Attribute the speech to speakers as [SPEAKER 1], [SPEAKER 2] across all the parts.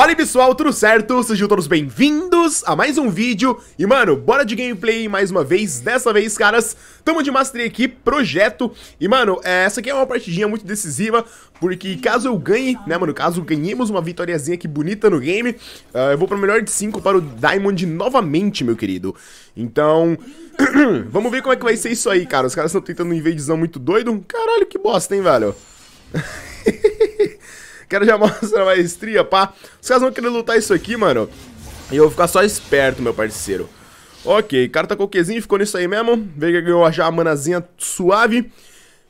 [SPEAKER 1] Fala aí, pessoal, tudo certo? Sejam todos bem-vindos a mais um vídeo E mano, bora de gameplay mais uma vez Dessa vez, caras, tamo de Mastery aqui, projeto E mano, é, essa aqui é uma partidinha muito decisiva Porque caso eu ganhe, né mano, caso ganhemos uma vitóriazinha aqui bonita no game uh, Eu vou pro melhor de 5 para o Diamond novamente, meu querido Então, vamos ver como é que vai ser isso aí, cara Os caras estão tentando um invadezão muito doido Caralho, que bosta, hein, velho Quero já mostrar a maestria, pá. Os caras vão querer lutar isso aqui, mano. E eu vou ficar só esperto, meu parceiro. Ok, cara tá coquezinho, ficou nisso aí mesmo. Veio que ganhou já a manazinha suave.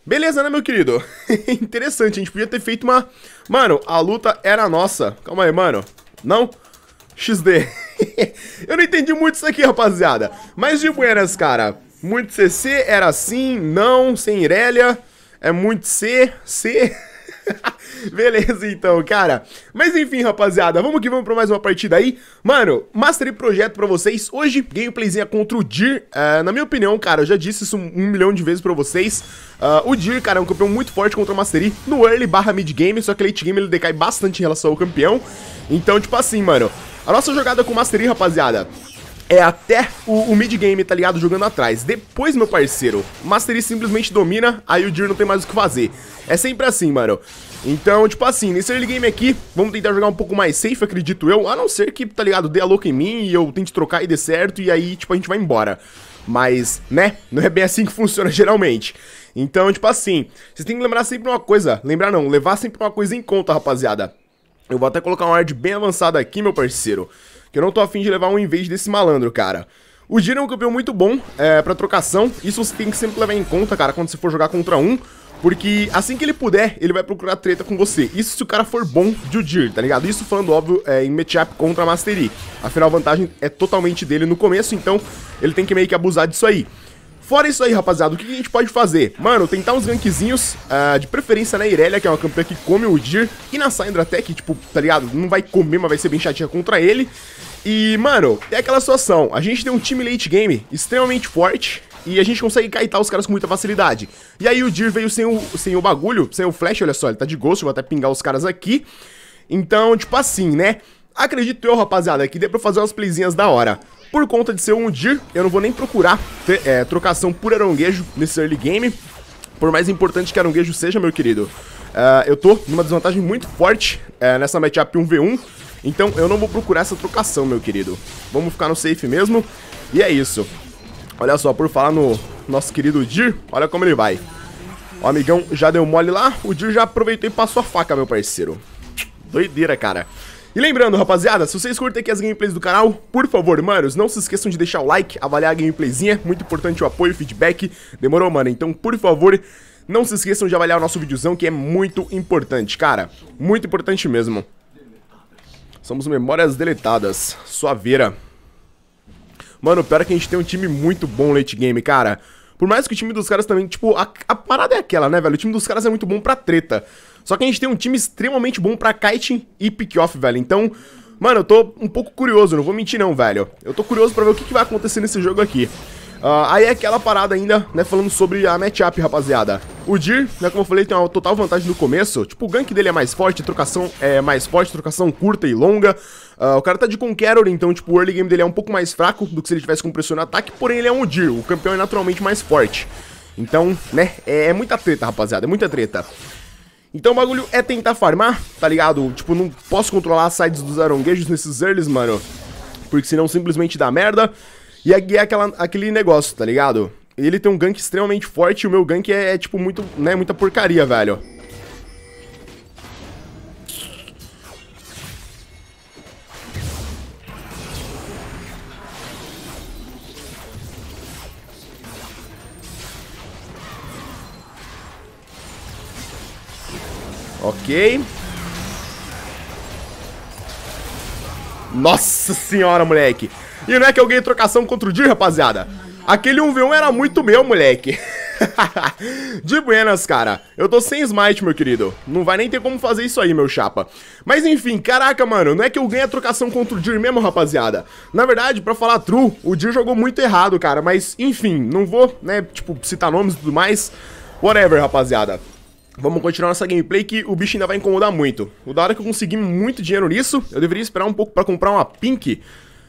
[SPEAKER 1] Beleza, né, meu querido? Interessante, a gente podia ter feito uma... Mano, a luta era nossa. Calma aí, mano. Não? XD. eu não entendi muito isso aqui, rapaziada. Mas de buenas, cara. Muito CC era assim, não, sem Irelia. É muito C, C... Beleza, então, cara. Mas enfim, rapaziada, vamos que vamos pra mais uma partida aí. Mano, Mastery Projeto pra vocês. Hoje, gameplayzinha contra o Deer. Uh, é, na minha opinião, cara, eu já disse isso um milhão de vezes pra vocês. Uh, o Deer, cara, é um campeão muito forte contra o Mastery no early barra mid game, só que late game ele decai bastante em relação ao campeão. Então, tipo assim, mano, a nossa jogada com o Mastery, rapaziada, é até o, o mid-game, tá ligado? Jogando atrás. Depois, meu parceiro, Mastery simplesmente domina, aí o Jir não tem mais o que fazer. É sempre assim, mano. Então, tipo assim, nesse early game aqui, vamos tentar jogar um pouco mais safe, acredito eu. A não ser que, tá ligado, dê a louca em mim e eu tente trocar e dê certo, e aí, tipo, a gente vai embora. Mas, né, não é bem assim que funciona geralmente. Então, tipo assim, vocês têm que lembrar sempre uma coisa. Lembrar não, levar sempre uma coisa em conta, rapaziada. Eu vou até colocar um hard bem avançado aqui, meu parceiro que eu não tô afim de levar um em vez desse malandro, cara. O Giro é um campeão muito bom é, pra trocação, isso você tem que sempre levar em conta, cara, quando você for jogar contra um, porque assim que ele puder, ele vai procurar treta com você. Isso se o cara for bom de Udir, tá ligado? Isso falando, óbvio, é, em matchup contra a Mastery. Afinal, a vantagem é totalmente dele no começo, então ele tem que meio que abusar disso aí. Fora isso aí, rapaziada, o que a gente pode fazer? Mano, tentar uns gankzinhos, uh, ah, de preferência na Irelia, que é uma campeã que come o Dir, e na Syndra até, que, tipo, tá ligado? Não vai comer, mas vai ser bem chatinha contra ele. E, mano, é aquela situação. A gente tem um time late game extremamente forte. E a gente consegue kaitar os caras com muita facilidade. E aí o Dir veio sem o, sem o bagulho, sem o flash, olha só, ele tá de gosto vou até pingar os caras aqui. Então, tipo assim, né? Acredito eu, rapaziada, que dê pra fazer umas playzinhas da hora. Por conta de ser um Dir, eu não vou nem procurar é, trocação por Aronguejo nesse early game. Por mais importante que Aronguejo seja, meu querido. Uh, eu tô numa desvantagem muito forte uh, nessa matchup 1v1. Então eu não vou procurar essa trocação, meu querido. Vamos ficar no safe mesmo. E é isso. Olha só, por falar no nosso querido Dir, olha como ele vai. O amigão já deu mole lá, o Dir já aproveitou e passou a faca, meu parceiro. Doideira, cara. E lembrando, rapaziada, se vocês curtem aqui as gameplays do canal, por favor, manos, não se esqueçam de deixar o like, avaliar a gameplayzinha, muito importante o apoio, o feedback, demorou, mano? Então, por favor, não se esqueçam de avaliar o nosso videozão, que é muito importante, cara, muito importante mesmo. Somos memórias deletadas, suaveira. Mano, pior é que a gente tem um time muito bom late game, cara. Por mais que o time dos caras também, tipo, a, a parada é aquela, né, velho? O time dos caras é muito bom pra treta. Só que a gente tem um time extremamente bom pra kite e pick-off, velho. Então, mano, eu tô um pouco curioso, não vou mentir não, velho. Eu tô curioso pra ver o que, que vai acontecer nesse jogo aqui. Uh, aí é aquela parada ainda, né, falando sobre a matchup, rapaziada. O Dir, né, como eu falei, tem uma total vantagem no começo. Tipo, o gank dele é mais forte, a trocação é mais forte, trocação curta e longa. Uh, o cara tá de Conqueror, então, tipo, o early game dele é um pouco mais fraco do que se ele tivesse com pressão no ataque, porém ele é um Dir, o campeão é naturalmente mais forte. Então, né, é, é muita treta, rapaziada, é muita treta. Então o bagulho é tentar farmar, tá ligado? Tipo, não posso controlar as sides dos aronguejos nesses earlys, mano. Porque senão simplesmente dá merda. E aqui é aquela, aquele negócio, tá ligado? Ele tem um gank extremamente forte e o meu gank é, é tipo, muito, né, muita porcaria, velho. Ok. Nossa senhora, moleque. E não é que eu ganhei trocação contra o Dir, rapaziada. Aquele 1v1 era muito meu, moleque. de buenas, cara. Eu tô sem smite, meu querido. Não vai nem ter como fazer isso aí, meu chapa. Mas enfim, caraca, mano. Não é que eu ganhei a trocação contra o Dir mesmo, rapaziada. Na verdade, pra falar true, o Dir jogou muito errado, cara. Mas enfim, não vou, né, tipo, citar nomes e tudo mais. Whatever, rapaziada. Vamos continuar nossa gameplay que o bicho ainda vai incomodar muito. O da hora é que eu consegui muito dinheiro nisso, eu deveria esperar um pouco pra comprar uma Pink.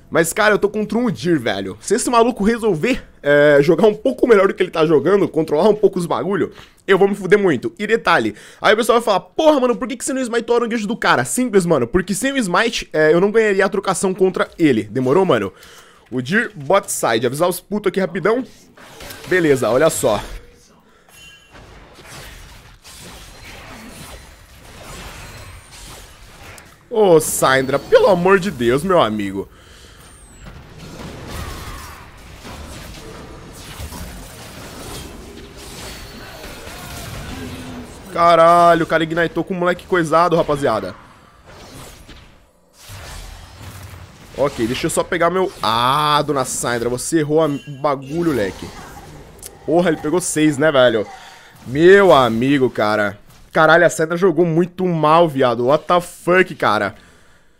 [SPEAKER 1] Mas, cara, eu tô contra um Udir, velho. Se esse maluco resolver é, jogar um pouco melhor do que ele tá jogando, controlar um pouco os bagulho, eu vou me fuder muito. E detalhe, aí o pessoal vai falar, porra, mano, por que, que você não smite o aranguejo do cara? Simples, mano, porque sem o smite, é, eu não ganharia a trocação contra ele. Demorou, mano? O Dir bot side. Avisar os putos aqui rapidão. Beleza, olha só. Ô, oh, Syndra, pelo amor de Deus, meu amigo. Caralho, o cara ignitou com o moleque coisado, rapaziada. Ok, deixa eu só pegar meu... Ah, dona Sandra, você errou o bagulho, leque. Porra, ele pegou seis, né, velho? Meu amigo, cara. Caralho, a Seta jogou muito mal, viado. What the fuck, cara?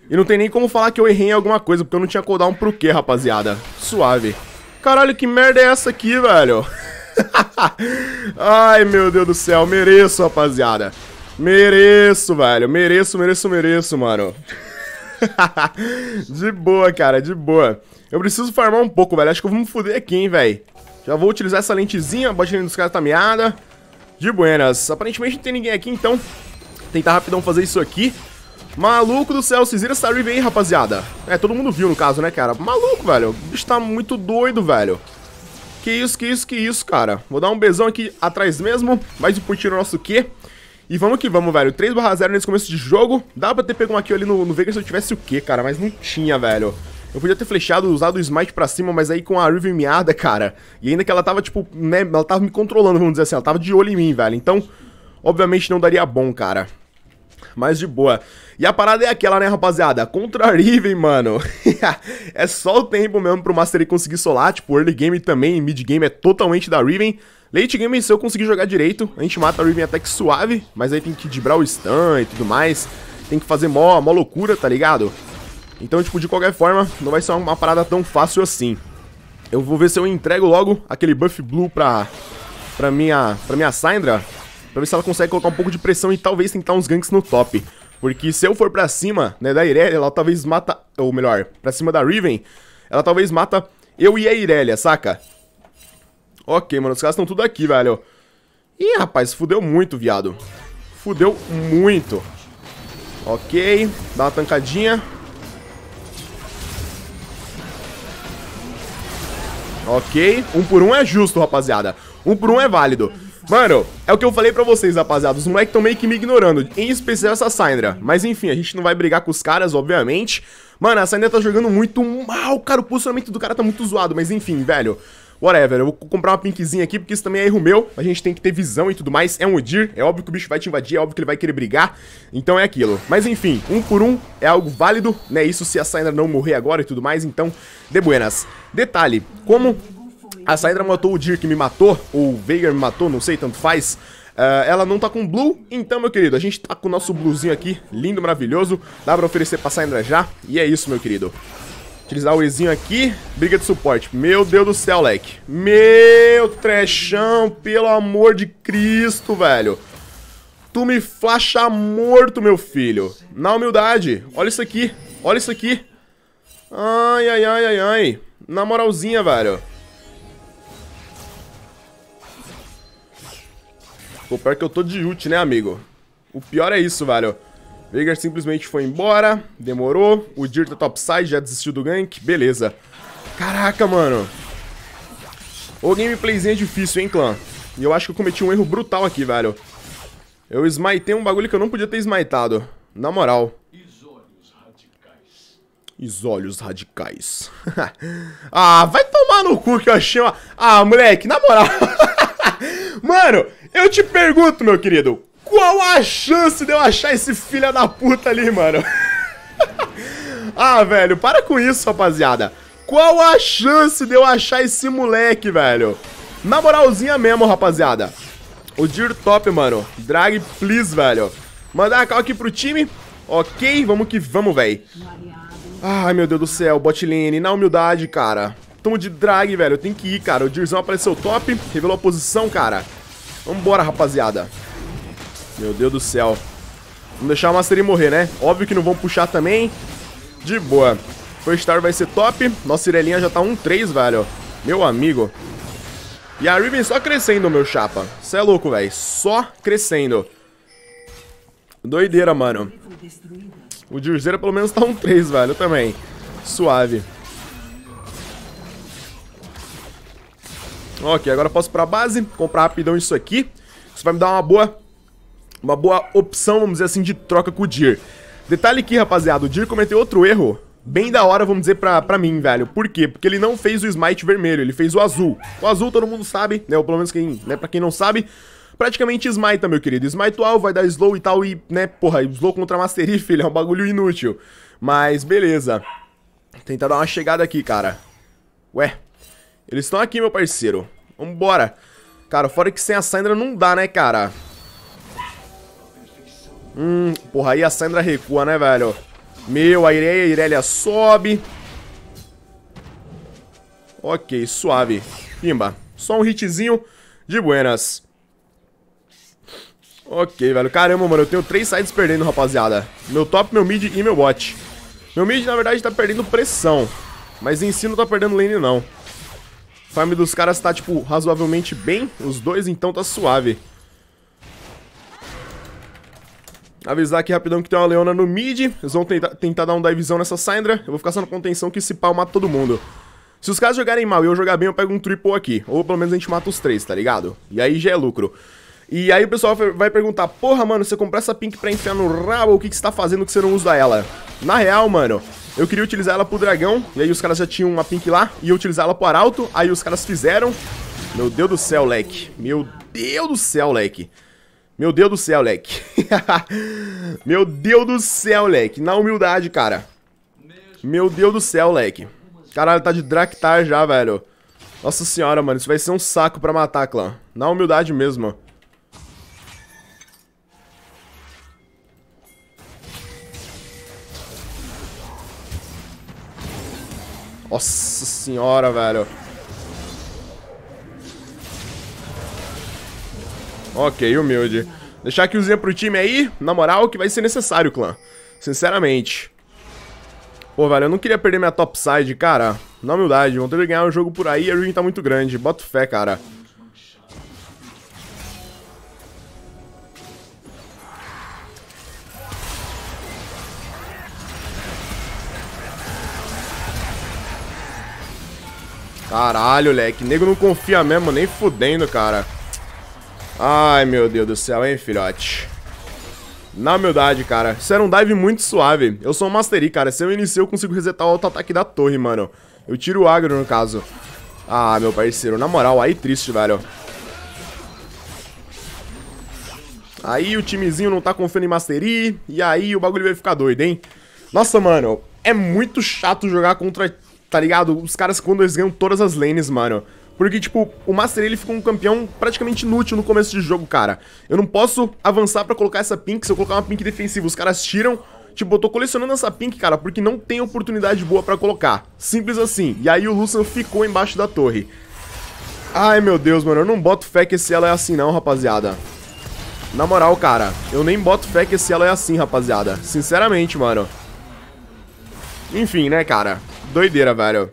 [SPEAKER 1] E não tem nem como falar que eu errei em alguma coisa, porque eu não tinha cooldown pro quê, rapaziada? Suave. Caralho, que merda é essa aqui, velho? Ai, meu Deus do céu. Mereço, rapaziada. Mereço, velho. Mereço, mereço, mereço, mano. de boa, cara, de boa. Eu preciso farmar um pouco, velho. Acho que eu vou me fuder aqui, hein, velho. Já vou utilizar essa lentezinha, a botinha dos caras tá meada. De buenas. Aparentemente não tem ninguém aqui, então. Tentar rapidão fazer isso aqui. Maluco do céu, vocês viram essa review aí, rapaziada? É, todo mundo viu no caso, né, cara? Maluco, velho. O bicho tá muito doido, velho. Que isso, que isso, que isso, cara. Vou dar um besão aqui atrás mesmo. Mais um pontinho no nosso Q. E vamos que vamos, velho. 3 barra 0 nesse começo de jogo. Dá pra ter pego uma kill ali no, no Vega se eu tivesse o Q, cara. Mas não tinha, velho. Eu podia ter flechado, usado o smite pra cima, mas aí com a Riven miada, cara. E ainda que ela tava, tipo, né? Ela tava me controlando, vamos dizer assim. Ela tava de olho em mim, velho. Então, obviamente não daria bom, cara. Mas de boa. E a parada é aquela, né, rapaziada? Contra a Riven, mano. é só o tempo mesmo pro Mastery conseguir solar. Tipo, early game também, mid game é totalmente da Riven. Late game, se eu conseguir jogar direito, a gente mata a Riven até que suave. Mas aí tem que dibrar o stun e tudo mais. Tem que fazer mó, mó loucura, tá ligado? Então, tipo, de qualquer forma, não vai ser uma parada tão fácil assim. Eu vou ver se eu entrego logo aquele buff blue pra, pra, minha, pra minha Syndra. Pra ver se ela consegue colocar um pouco de pressão e talvez tentar uns ganks no top. Porque se eu for pra cima, né, da Irelia, ela talvez mata... Ou melhor, pra cima da Riven, ela talvez mata eu e a Irelia, saca? Ok, mano, os caras estão tudo aqui, velho. Ih, rapaz, fudeu muito, viado. Fudeu muito. Ok, dá uma tancadinha. ok? Um por um é justo, rapaziada. Um por um é válido. Mano, é o que eu falei pra vocês, rapaziada. Os moleques tão meio que me ignorando, em especial essa Syndra. Mas enfim, a gente não vai brigar com os caras, obviamente. Mano, a Syndra tá jogando muito mal, cara. O posicionamento do cara tá muito zoado, mas enfim, velho whatever. Eu vou comprar uma pinkzinha aqui, porque isso também é erro meu. A gente tem que ter visão e tudo mais. É um Odir, é óbvio que o bicho vai te invadir, é óbvio que ele vai querer brigar. Então é aquilo. Mas enfim, um por um é algo válido, né? Isso se a Syndra não morrer agora e tudo mais, então, de buenas. Detalhe, como a Syndra matou o Dir que me matou, ou o Veigar me matou, não sei, tanto faz... Uh, ela não tá com blue, então, meu querido, a gente tá com o nosso bluezinho aqui, lindo, maravilhoso. Dá pra oferecer pra Syndra já, e é isso, meu querido. Utilizar o Ezinho aqui. Briga de suporte. Meu Deus do céu, leque. Meu trechão, pelo amor de Cristo, velho. Tu me flasha morto, meu filho. Na humildade. Olha isso aqui. Olha isso aqui. Ai, ai, ai, ai, ai. Na moralzinha, velho. Pô, pior que eu tô de ult, né, amigo? O pior é isso, velho. Veigar simplesmente foi embora, demorou. O Dir tá topside, já desistiu do gank, beleza. Caraca, mano. O gameplayzinho é difícil, hein, clã. E eu acho que eu cometi um erro brutal aqui, velho. Eu smitei um bagulho que eu não podia ter smitado. Na moral. Isolhos radicais. Isolhos radicais. ah, vai tomar no cu que eu achei uma... Ah, moleque, na moral. mano, eu te pergunto, meu querido. Qual a chance de eu achar esse filho da puta ali, mano? ah, velho, para com isso, rapaziada. Qual a chance de eu achar esse moleque, velho? Na moralzinha mesmo, rapaziada. O Deer Top, mano. Drag, please, velho. Mandar a cal aqui pro time. Ok, vamos que vamos, velho. Ai, meu Deus do céu, botlane, na humildade, cara. Tamo de drag, velho, tem que ir, cara. O Dirzão apareceu top, revelou a posição, cara. Vambora, rapaziada. Meu Deus do céu. Vamos deixar o Mastery morrer, né? Óbvio que não vão puxar também. De boa. First Star vai ser top. Nossa Irelinha já tá 1-3, velho. Meu amigo. E a Riven só crescendo, meu chapa. Você é louco, velho. Só crescendo. Doideira, mano. O Dirzeira pelo menos tá 1-3, velho, também. Suave. Ok, agora eu posso ir pra base, comprar rapidão isso aqui. Isso vai me dar uma boa uma boa opção, vamos dizer assim, de troca com o Dir. Detalhe aqui rapaziada, o Dir cometeu outro erro bem da hora, vamos dizer, pra, pra mim, velho. Por quê? Porque ele não fez o smite vermelho, ele fez o azul. O azul todo mundo sabe, né? Ou pelo menos quem, né, pra quem não sabe, praticamente smite, meu querido. Smite o alvo, vai dar slow e tal, e, né, porra, slow contra mastery, filho, é um bagulho inútil. Mas, beleza. Tentar dar uma chegada aqui, cara. Ué, eles estão aqui, meu parceiro. Vambora. Cara, fora que sem a Sandra não dá, né, cara? Hum, porra, aí a Sandra recua, né, velho? Meu, a Irelia, a Irelia sobe. Ok, suave. Pimba. Só um hitzinho de buenas. Ok, velho. Caramba, mano, eu tenho três sides perdendo, rapaziada. Meu top, meu mid e meu bot. Meu mid, na verdade, tá perdendo pressão. Mas em si não tá perdendo lane, não. farm dos caras tá, tipo, razoavelmente bem. Os dois, então, tá suave. Avisar aqui rapidão que tem uma Leona no mid. Eles vão tentar, tentar dar um divezão nessa Syndra. Eu vou ficar só na contenção que esse pau mata todo mundo. Se os caras jogarem mal e eu jogar bem, eu pego um triple aqui. Ou pelo menos a gente mata os três, tá ligado? E aí já é lucro. E aí o pessoal vai perguntar, porra, mano, você comprou essa pink pra enfiar no rabo, o que, que você tá fazendo que você não usa ela? Na real, mano, eu queria utilizar ela pro dragão, e aí os caras já tinham uma pink lá, e eu utilizar ela pro arauto, aí os caras fizeram. Meu Deus do céu, leque. Meu Deus do céu, leque. Meu Deus do céu, leque. Meu Deus do céu, leque. Na humildade, cara. Meu Deus do céu, leque. Caralho, tá de Draktar já, velho. Nossa senhora, mano. Isso vai ser um saco pra matar, clã. Na humildade mesmo. Nossa senhora, velho. Ok, humilde. Deixar a killzinha pro time aí, na moral, que vai ser necessário, clã. Sinceramente. Pô, velho, eu não queria perder minha topside, cara. Na humildade, vão ter que ganhar o um jogo por aí, a Ruin tá muito grande. Bota fé, cara. Caralho, leque. Nego não confia mesmo, nem fudendo, cara. Ai, meu Deus do céu, hein, filhote. Na humildade, cara. Isso era um dive muito suave. Eu sou um Mastery, cara. Se eu iniciar, eu consigo resetar o auto-ataque da torre, mano. Eu tiro o agro, no caso. Ah, meu parceiro. Na moral, aí triste, velho. Aí o timezinho não tá confiando em Mastery. E aí o bagulho vai ficar doido, hein? Nossa, mano. É muito chato jogar contra, tá ligado? Os caras quando eles ganham todas as lanes, mano. Porque, tipo, o Master ele ficou um campeão praticamente inútil no começo de jogo, cara. Eu não posso avançar pra colocar essa pink. Se eu colocar uma pink defensiva, os caras tiram. Tipo, eu tô colecionando essa pink, cara, porque não tem oportunidade boa pra colocar. Simples assim. E aí o Lucian ficou embaixo da torre. Ai, meu Deus, mano. Eu não boto fé que esse ela é assim, não, rapaziada. Na moral, cara. Eu nem boto fé que esse ela é assim, rapaziada. Sinceramente, mano. Enfim, né, cara. Doideira, velho.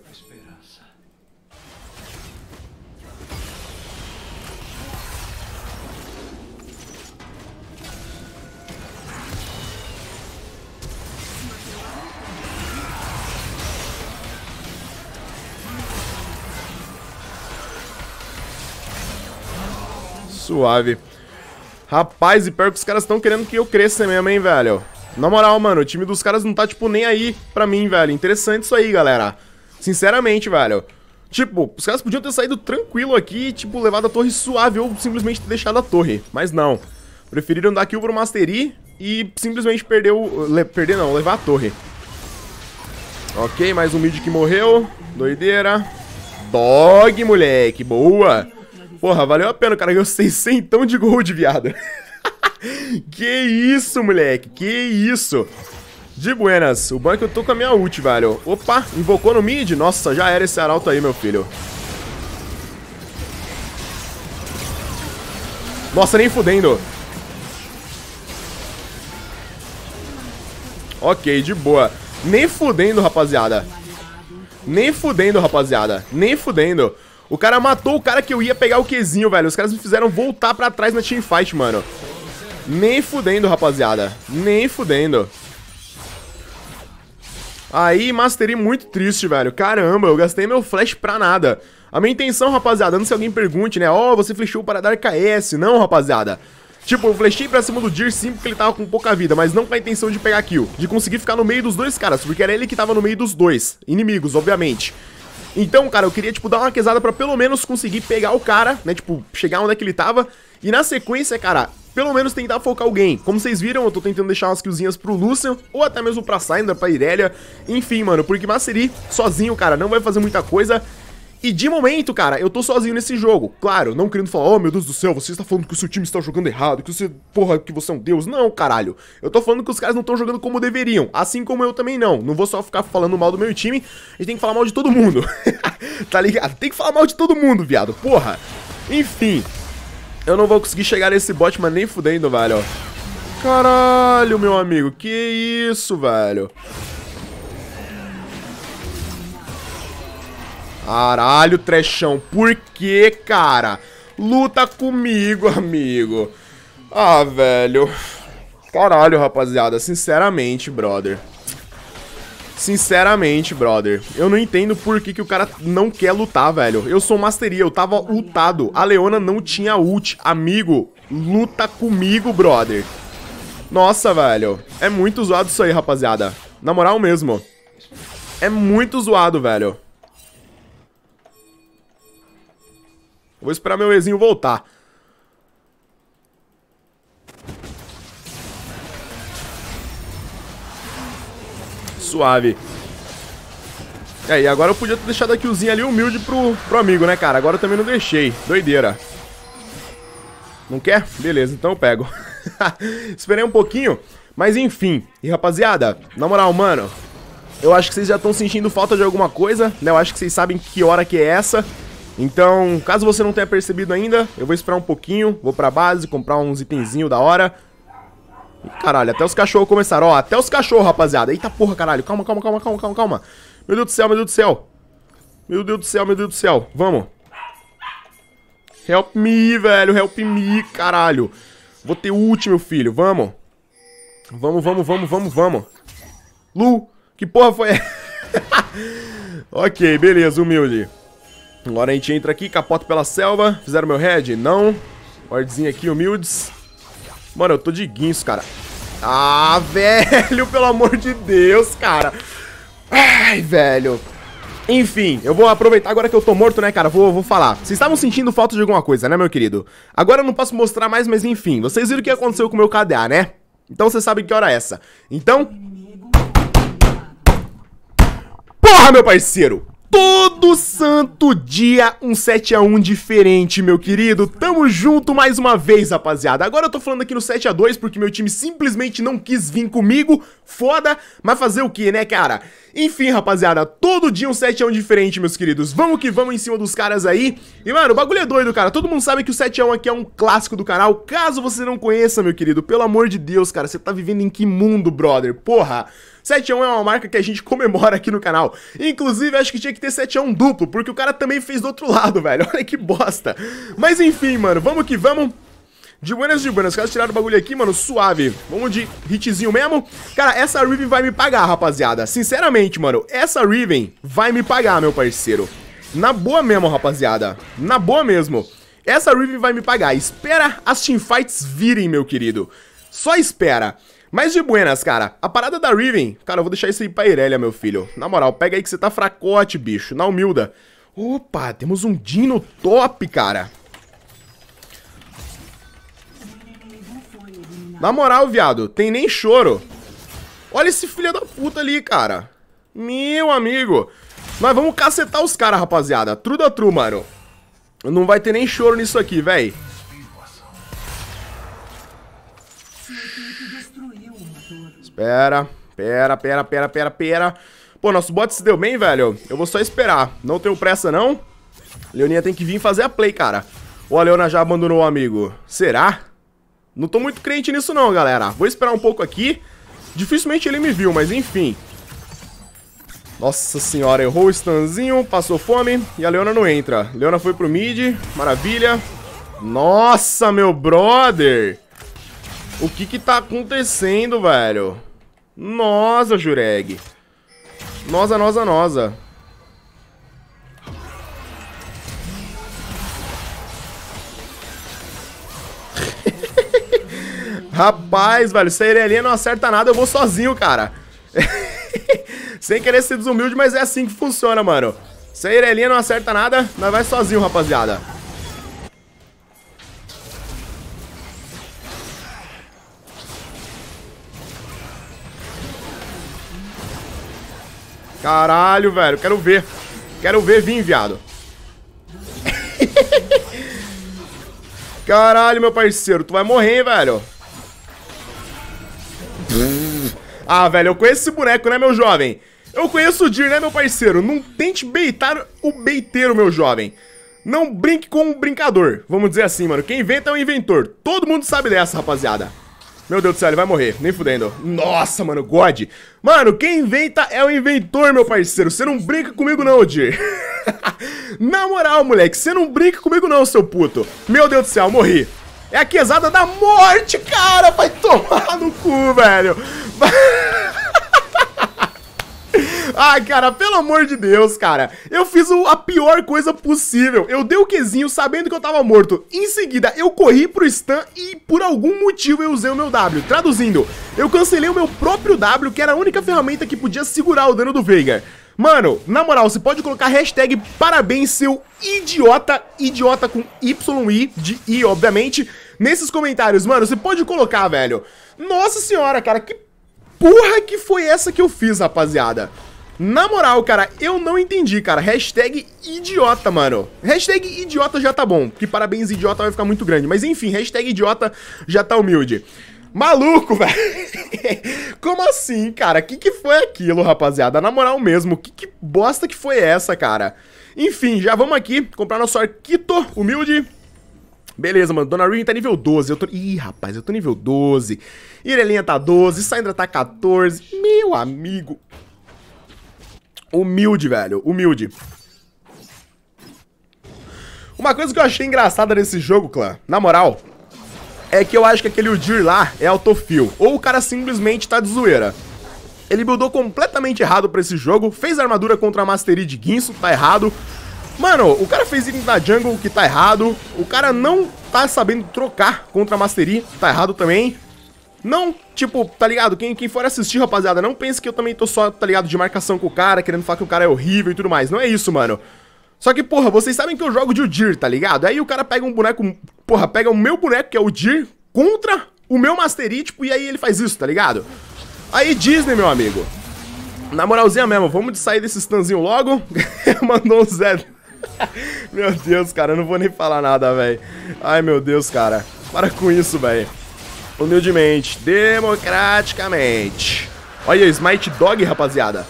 [SPEAKER 1] Suave. Rapaz, e pior que os caras estão querendo que eu cresça mesmo, hein, velho. Na moral, mano, o time dos caras não tá, tipo, nem aí pra mim, velho. Interessante isso aí, galera. Sinceramente, velho. Tipo, os caras podiam ter saído tranquilo aqui e, tipo, levado a torre suave ou simplesmente ter deixado a torre. Mas não. Preferiram dar kill pro Mastery e simplesmente perder o... Le... Perder não, levar a torre. Ok, mais um mid que morreu. Doideira. Dog, moleque. Boa. Porra, valeu a pena, o cara ganhou 600 de gold, viado. que isso, moleque, que isso. De buenas, o banco é eu tô com a minha ult, velho. Opa, invocou no mid? Nossa, já era esse arauto aí, meu filho. Nossa, nem fudendo. Ok, de boa. Nem fudendo, rapaziada. Nem fudendo, rapaziada. Nem fudendo. O cara matou o cara que eu ia pegar o Qzinho, velho. Os caras me fizeram voltar pra trás na teamfight, mano. Nem fudendo, rapaziada. Nem fudendo. Aí, Mastery muito triste, velho. Caramba, eu gastei meu flash pra nada. A minha intenção, rapaziada, antes que alguém pergunte, né? Ó, oh, você flechou para dar KS. Não, rapaziada. Tipo, eu flechei pra cima do Deer sim porque ele tava com pouca vida, mas não com a intenção de pegar kill. De conseguir ficar no meio dos dois caras, porque era ele que tava no meio dos dois. Inimigos, obviamente. Então, cara, eu queria, tipo, dar uma quesada pra pelo menos conseguir pegar o cara, né? Tipo, chegar onde é que ele tava. E na sequência, cara, pelo menos tentar focar alguém. Como vocês viram, eu tô tentando deixar umas killzinhas pro Lucian, ou até mesmo pra Syndra, pra Irelia. Enfim, mano, porque Mastery sozinho, cara, não vai fazer muita coisa. E de momento, cara, eu tô sozinho nesse jogo. Claro, não querendo falar, oh meu Deus do céu, você está falando que o seu time está jogando errado, que você, porra, que você é um deus. Não, caralho. Eu tô falando que os caras não estão jogando como deveriam. Assim como eu também não. Não vou só ficar falando mal do meu time, a gente tem que falar mal de todo mundo. tá ligado? Tem que falar mal de todo mundo, viado. Porra. Enfim. Eu não vou conseguir chegar nesse bot, mas nem fudendo, velho. Caralho, meu amigo. Que isso, velho. Caralho, trechão. Por que, cara? Luta comigo, amigo. Ah, velho. Caralho, rapaziada. Sinceramente, brother. Sinceramente, brother, eu não entendo por que, que o cara não quer lutar, velho. Eu sou masteria, eu tava ultado. A Leona não tinha ult. Amigo, luta comigo, brother. Nossa, velho. É muito zoado isso aí, rapaziada. Na moral mesmo. É muito zoado, velho. Vou esperar meu Ezinho voltar. Suave. É, e agora eu podia ter deixado a killzinha ali humilde pro, pro amigo, né, cara? Agora eu também não deixei. Doideira. Não quer? Beleza, então eu pego. Esperei um pouquinho, mas enfim. E rapaziada, na moral, mano, eu acho que vocês já estão sentindo falta de alguma coisa, né? Eu acho que vocês sabem que hora que é essa. Então, caso você não tenha percebido ainda, eu vou esperar um pouquinho, vou pra base, comprar uns itenzinhos da hora. E, caralho, até os cachorros começaram, ó, até os cachorros, rapaziada. Eita porra, caralho, calma, calma, calma, calma, calma, calma. Meu Deus do céu, meu Deus do céu. Meu Deus do céu, meu Deus do céu, vamos. Help me, velho, help me, caralho. Vou ter ult, meu filho, vamos. Vamos, vamos, vamos, vamos, vamos. Lu, que porra foi essa? ok, beleza, humilde. Agora a gente entra aqui, capota pela selva. Fizeram meu head? Não. Wardzinho aqui, humildes. Mano, eu tô de guinso, cara. Ah, velho, pelo amor de Deus, cara. Ai, velho. Enfim, eu vou aproveitar agora que eu tô morto, né, cara? Vou, vou falar. Vocês estavam sentindo falta de alguma coisa, né, meu querido? Agora eu não posso mostrar mais, mas enfim. Vocês viram o que aconteceu com o meu KDA, né? Então vocês sabem que hora é essa. Então... Porra, meu parceiro! todo santo dia um 7x1 diferente, meu querido. Tamo junto mais uma vez, rapaziada. Agora eu tô falando aqui no 7x2 porque meu time simplesmente não quis vir comigo. Foda, mas fazer o que, né, cara? Enfim, rapaziada, todo dia um 7x1 diferente, meus queridos. Vamos que vamos em cima dos caras aí. E, mano, o bagulho é doido, cara. Todo mundo sabe que o 7x1 aqui é um clássico do canal. Caso você não conheça, meu querido, pelo amor de Deus, cara, você tá vivendo em que mundo, brother? Porra! 7x1 é uma marca que a gente comemora aqui no canal. Inclusive, acho que tinha que ter 7x1 duplo, porque o cara também fez do outro lado, velho. Olha que bosta. Mas enfim, mano, vamos que vamos. De buenas de buenas, caras tiraram o bagulho aqui, mano, suave Vamos de hitzinho mesmo Cara, essa Riven vai me pagar, rapaziada Sinceramente, mano, essa Riven vai me pagar, meu parceiro Na boa mesmo, rapaziada Na boa mesmo Essa Riven vai me pagar Espera as teamfights virem, meu querido Só espera mas de buenas, cara. A parada da Riven. Cara, eu vou deixar isso aí pra Irelia, meu filho. Na moral, pega aí que você tá fracote, bicho. Na humilda. Opa, temos um Dino top, cara. Na moral, viado, tem nem choro. Olha esse filho da puta ali, cara. Meu amigo. Nós vamos cacetar os caras, rapaziada. Truda, tru, mano. Não vai ter nem choro nisso aqui, velho. Pera, pera, pera, pera, pera, pera. Pô, nosso bot se deu bem, velho. Eu vou só esperar. Não tenho pressa, não. Leoninha tem que vir fazer a play, cara. Ou a Leona já abandonou o amigo. Será? Não tô muito crente nisso, não, galera. Vou esperar um pouco aqui. Dificilmente ele me viu, mas enfim. Nossa senhora, errou o stunzinho, passou fome e a Leona não entra. Leona foi pro mid, maravilha. Nossa, meu brother! O que que tá acontecendo, velho? Nossa, Jureg. Nossa, nossa, nossa. Rapaz, velho, Serelinha não acerta nada, eu vou sozinho, cara. Sem querer ser desumilde, mas é assim que funciona, mano. Serelinha não acerta nada, nós vai sozinho, rapaziada. Caralho, velho. Quero ver. Quero ver vir, viado. Caralho, meu parceiro. Tu vai morrer, hein, velho. Ah, velho, eu conheço esse boneco, né, meu jovem? Eu conheço o Dir, né, meu parceiro? Não tente beitar o beiteiro, meu jovem. Não brinque com um brincador, vamos dizer assim, mano. Quem inventa é um inventor. Todo mundo sabe dessa, rapaziada. Meu Deus do céu, ele vai morrer. Nem fudendo. Nossa, mano, God. Mano, quem inventa é o inventor, meu parceiro. Você não brinca comigo não, Dir. Na moral, moleque, você não brinca comigo não, seu puto. Meu Deus do céu, morri. É a quesada da morte, cara. Vai tomar no cu, velho. Vai... Ai, cara, pelo amor de Deus, cara. Eu fiz a pior coisa possível. Eu dei o quezinho sabendo que eu tava morto. Em seguida, eu corri pro stun e por algum motivo eu usei o meu W. Traduzindo, eu cancelei o meu próprio W, que era a única ferramenta que podia segurar o dano do Veigar. Mano, na moral, você pode colocar hashtag parabéns seu idiota, idiota com YI, de I, obviamente, nesses comentários. Mano, você pode colocar, velho. Nossa senhora, cara, que porra que foi essa que eu fiz, rapaziada? Na moral, cara, eu não entendi, cara. Hashtag idiota, mano. Hashtag idiota já tá bom, que parabéns idiota vai ficar muito grande. Mas enfim, hashtag idiota já tá humilde. Maluco, velho. Como assim, cara? O que, que foi aquilo, rapaziada? Na moral mesmo, que, que bosta que foi essa, cara? Enfim, já vamos aqui comprar nosso arquito humilde. Beleza, mano. Dona Rin tá nível 12. Eu tô... Ih, rapaz, eu tô nível 12. Irelinha tá 12. Sandra tá 14. Meu amigo. Humilde, velho. Humilde. Uma coisa que eu achei engraçada nesse jogo, clã, na moral, é que eu acho que aquele Udir lá é autofil. Ou o cara simplesmente tá de zoeira. Ele buildou completamente errado pra esse jogo, fez armadura contra a Mastery de Guinso, tá errado. Mano, o cara fez itens da jungle, que tá errado. O cara não tá sabendo trocar contra a Mastery, tá errado também. Não, tipo, tá ligado? Quem, quem for assistir, rapaziada, não pense que eu também tô só, tá ligado, de marcação com o cara, querendo falar que o cara é horrível e tudo mais. Não é isso, mano. Só que, porra, vocês sabem que eu jogo de Udir, tá ligado? Aí o cara pega um boneco, porra, pega o meu boneco, que é o Udir, contra o meu Masterítico, e aí ele faz isso, tá ligado? Aí Disney, meu amigo. Na moralzinha mesmo, vamos sair desse stanzinho logo. Mandou o Zé. meu Deus, cara, eu não vou nem falar nada, velho. Ai, meu Deus, cara. Para com isso, velho. Humildemente, democraticamente. Olha o Smite Dog, rapaziada.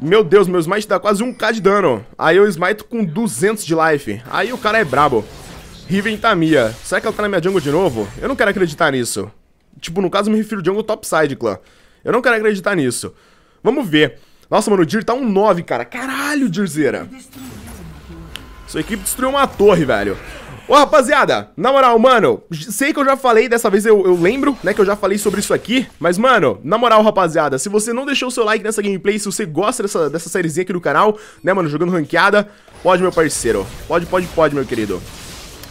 [SPEAKER 1] Meu Deus, meu Smite dá quase 1k de dano. Aí eu smite com 200 de life. Aí o cara é brabo. Riven Tamia. Será que ela tá na minha jungle de novo? Eu não quero acreditar nisso. Tipo, no caso, eu me refiro jungle topside, clã. Eu não quero acreditar nisso. Vamos ver. Nossa, mano, o Dir tá um 9, cara. Caralho, Dirzeira. Sua equipe destruiu uma torre, velho. Ó, rapaziada, na moral, mano, sei que eu já falei, dessa vez eu, eu, lembro, né, que eu já falei sobre isso aqui, mas, mano, na moral, rapaziada, se você não deixou o seu like nessa gameplay, se você gosta dessa, dessa sériezinha aqui do canal, né, mano, jogando ranqueada, pode, meu parceiro, pode, pode, pode, meu querido.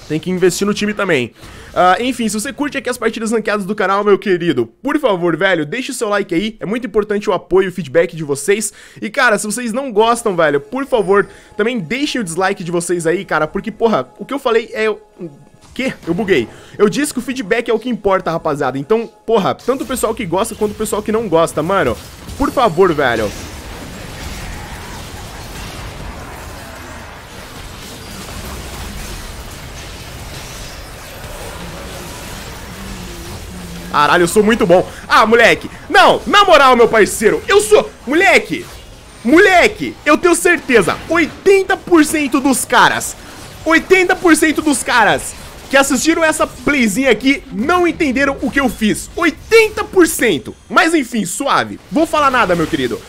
[SPEAKER 1] Tem que investir no time também. Uh, enfim, se você curte aqui as partidas ranqueadas do canal, meu querido, por favor, velho, deixe o seu like aí. É muito importante o apoio e o feedback de vocês. E, cara, se vocês não gostam, velho, por favor, também deixem o dislike de vocês aí, cara. Porque, porra, o que eu falei é... Que? Eu buguei. Eu disse que o feedback é o que importa, rapaziada. Então, porra, tanto o pessoal que gosta quanto o pessoal que não gosta, mano. Por favor, velho. Caralho, eu sou muito bom. Ah, moleque. Não, na moral, meu parceiro, eu sou... Moleque, moleque, eu tenho certeza, 80% dos caras, 80% dos caras que assistiram essa playzinha aqui não entenderam o que eu fiz. 80%. Mas enfim, suave. Vou falar nada, meu querido.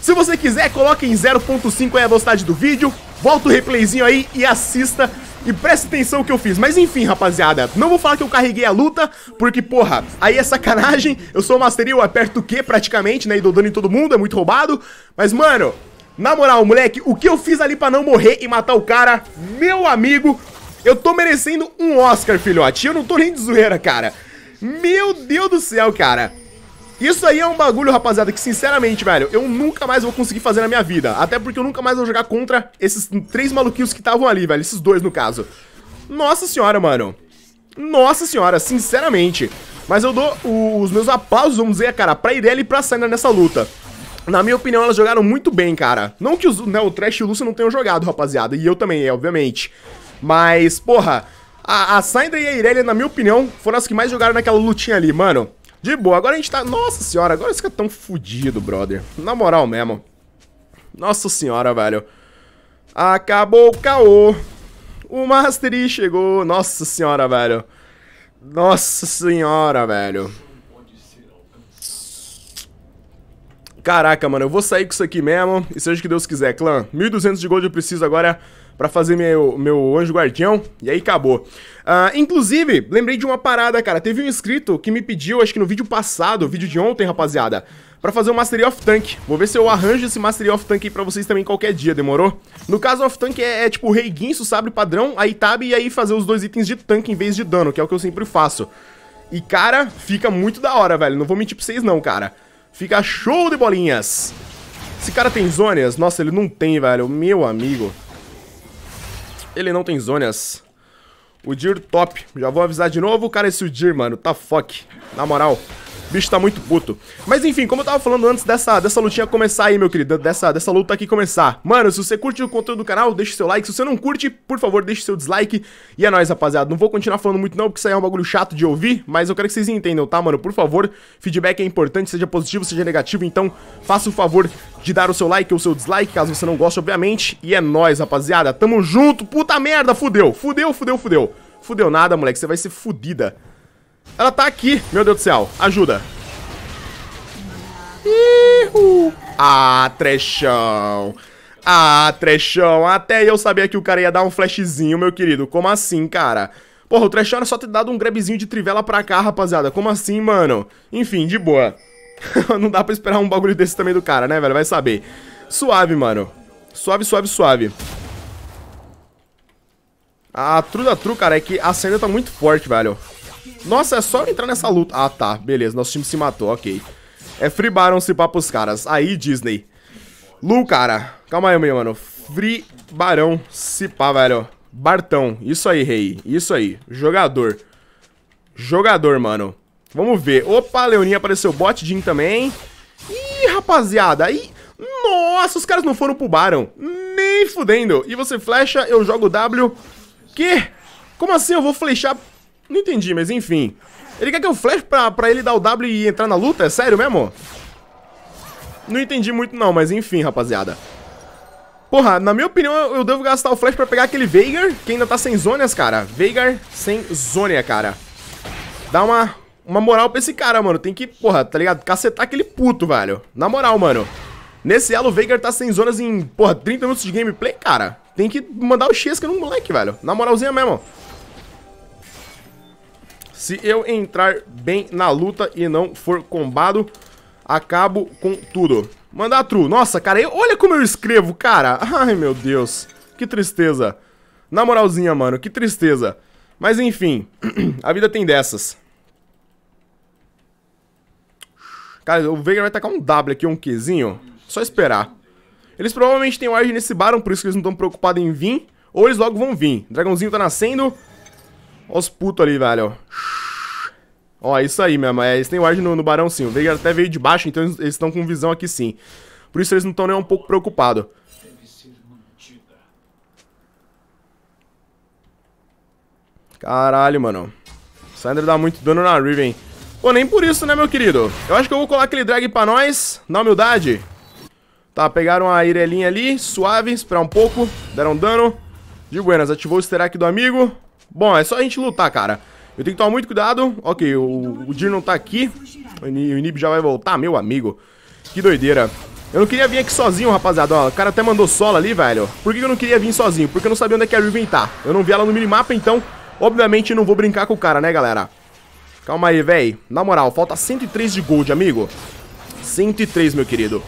[SPEAKER 1] Se você quiser, coloque em 0.5 a velocidade do vídeo, volta o replayzinho aí e assista e presta atenção o que eu fiz. Mas enfim, rapaziada, não vou falar que eu carreguei a luta, porque, porra, aí é sacanagem. Eu sou Master eu aperto o Q praticamente, né? E dou dano em todo mundo, é muito roubado. Mas, mano, na moral, moleque, o que eu fiz ali pra não morrer e matar o cara, meu amigo, eu tô merecendo um Oscar, filhote. Eu não tô nem de zoeira, cara. Meu Deus do céu, cara. Isso aí é um bagulho, rapaziada, que sinceramente, velho, eu nunca mais vou conseguir fazer na minha vida. Até porque eu nunca mais vou jogar contra esses três maluquinhos que estavam ali, velho. Esses dois, no caso. Nossa senhora, mano. Nossa senhora, sinceramente. Mas eu dou os meus aplausos, vamos dizer, cara, pra Irelia e pra Sandra nessa luta. Na minha opinião, elas jogaram muito bem, cara. Não que os, né, o Trash e o Lúcio não tenham jogado, rapaziada. E eu também, é, obviamente. Mas, porra, a, a Sandra e a Irelia, na minha opinião, foram as que mais jogaram naquela lutinha ali, mano. De boa, agora a gente tá... Nossa senhora, agora isso que tão fodido, brother. Na moral mesmo. Nossa senhora, velho. Acabou o caô. O Mastery chegou. Nossa senhora, velho. Nossa senhora, velho. Caraca, mano, eu vou sair com isso aqui mesmo. E seja o que Deus quiser, clã. 1.200 de gold eu preciso agora para fazer meu, meu anjo guardião. E aí acabou. Uh, inclusive, lembrei de uma parada, cara. Teve um inscrito que me pediu, acho que no vídeo passado, vídeo de ontem, rapaziada, para fazer o um Mastery of Tank. Vou ver se eu arranjo esse Mastery of Tank aí pra vocês também qualquer dia, demorou? No caso, of Tank é, é tipo Rei Guinso, sabre padrão, aí tab e aí fazer os dois itens de tanque em vez de dano, que é o que eu sempre faço. E, cara, fica muito da hora, velho. Não vou mentir pra vocês, não, cara. Fica show de bolinhas. Esse cara tem zônias? Nossa, ele não tem, velho. Meu amigo. Ele não tem zonas. O Dir top. Já vou avisar de novo, cara, esse Dir, mano, tá fuck. Na moral bicho tá muito puto. Mas enfim, como eu tava falando antes dessa, dessa lutinha começar aí, meu querido, dessa, dessa luta aqui começar. Mano, se você curte o conteúdo do canal, deixa seu like. Se você não curte, por favor, deixa seu dislike. E é nóis, rapaziada. Não vou continuar falando muito não, porque isso aí é um bagulho chato de ouvir, mas eu quero que vocês entendam, tá, mano? Por favor, feedback é importante, seja positivo, seja negativo, então faça o favor de dar o seu like ou o seu dislike, caso você não goste, obviamente. E é nóis, rapaziada. Tamo junto. Puta merda, fudeu. Fudeu, fudeu, fudeu. Fudeu nada, moleque. Você vai ser fudida. Ela tá aqui. Meu Deus do céu. Ajuda. Ihu. Ah, trechão. Ah, trechão. Até eu sabia que o cara ia dar um flashzinho, meu querido. Como assim, cara? Porra, o trechão era só ter dado um grabzinho de trivela pra cá, rapaziada. Como assim, mano? Enfim, de boa. Não dá pra esperar um bagulho desse também do cara, né, velho? Vai saber. Suave, mano. Suave, suave, suave. A tru da tru, cara, é que a cena tá muito forte, velho. Nossa, é só eu entrar nessa luta. Ah, tá. Beleza, nosso time se matou, ok. É Free Baron se pá pros caras. Aí, Disney. Lu, cara. Calma aí, meu mano. Free Barão se pá, velho. Bartão. Isso aí, rei. Isso aí. Jogador. Jogador, mano. Vamos ver. Opa, Leoninha apareceu. Bot Jin também. Ih, rapaziada. Aí... Nossa, os caras não foram pro Baron. Nem fudendo. E você flecha, eu jogo W. Que? Como assim eu vou flechar não entendi, mas enfim. Ele quer que eu flash pra, pra ele dar o W e entrar na luta? É sério mesmo? Não entendi muito não, mas enfim, rapaziada. Porra, na minha opinião, eu devo gastar o flash pra pegar aquele Veigar, que ainda tá sem zonas, cara. Veigar sem zônia, cara. Dá uma, uma moral pra esse cara, mano. Tem que, porra, tá ligado? Cacetar aquele puto, velho. Na moral, mano. Nesse elo, o Veigar tá sem zonas em, porra, 30 minutos de gameplay, cara. Tem que mandar o Chesca no moleque, velho. Na moralzinha mesmo. Se eu entrar bem na luta e não for combado, acabo com tudo. Mandar true. Nossa, cara, eu, olha como eu escrevo, cara. Ai, meu Deus. Que tristeza. Na moralzinha, mano, que tristeza. Mas enfim, a vida tem dessas. Cara, o Veigar vai tacar um W aqui, um Qzinho. Só esperar. Eles provavelmente têm ward nesse Baron, por isso que eles não estão preocupados em vir. Ou eles logo vão vir. Dragãozinho tá nascendo. Olha os putos ali, velho. Ó, é isso aí mesmo. É, eles têm ward no, no barão sim. O Veigar até veio de baixo, então eles estão com visão aqui sim. Por isso eles não estão nem um pouco preocupados. Caralho, mano. Sandra dá muito dano na Riven. Pô, nem por isso, né, meu querido? Eu acho que eu vou colar aquele drag pra nós, na humildade. Tá, pegaram a Irelinha ali, suave, esperar um pouco, deram dano. De buenas, ativou o Sterak do amigo. Bom, é só a gente lutar, cara. Eu tenho que tomar muito cuidado. Ok, o, o Dir não tá aqui. O, Inib, já vai voltar, meu amigo. Que doideira. Eu não queria vir aqui sozinho, rapaziada. Ó, o cara até mandou solo ali, velho. Por que eu não queria vir sozinho? Porque eu não sabia onde é que a Riven tá. Eu não vi ela no minimapa, então, obviamente, não vou brincar com o cara, né, galera? Calma aí, velho. Na moral, falta 103 de gold, amigo. 103, meu querido.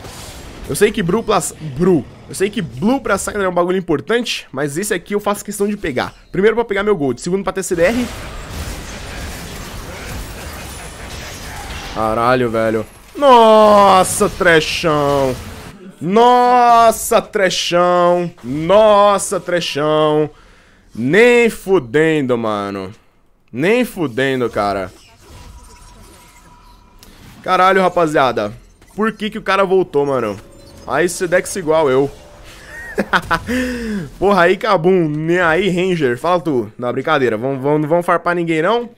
[SPEAKER 1] Eu sei que Bru... Plus Bru... Eu sei que Blue pra Syndra é um bagulho importante, mas esse aqui eu faço questão de pegar. Primeiro pra pegar meu Gold, segundo pra TCDR. Caralho, velho. Nossa, trechão. Nossa, trechão. Nossa, trechão. Nem fudendo, mano. Nem fudendo, cara. Caralho, rapaziada. Por que que o cara voltou, mano? Aí Dex igual eu. Porra, aí Cabum, nem né? Aí Ranger, fala tu. Na brincadeira, vamos, vamos, não vamos farpar ninguém não?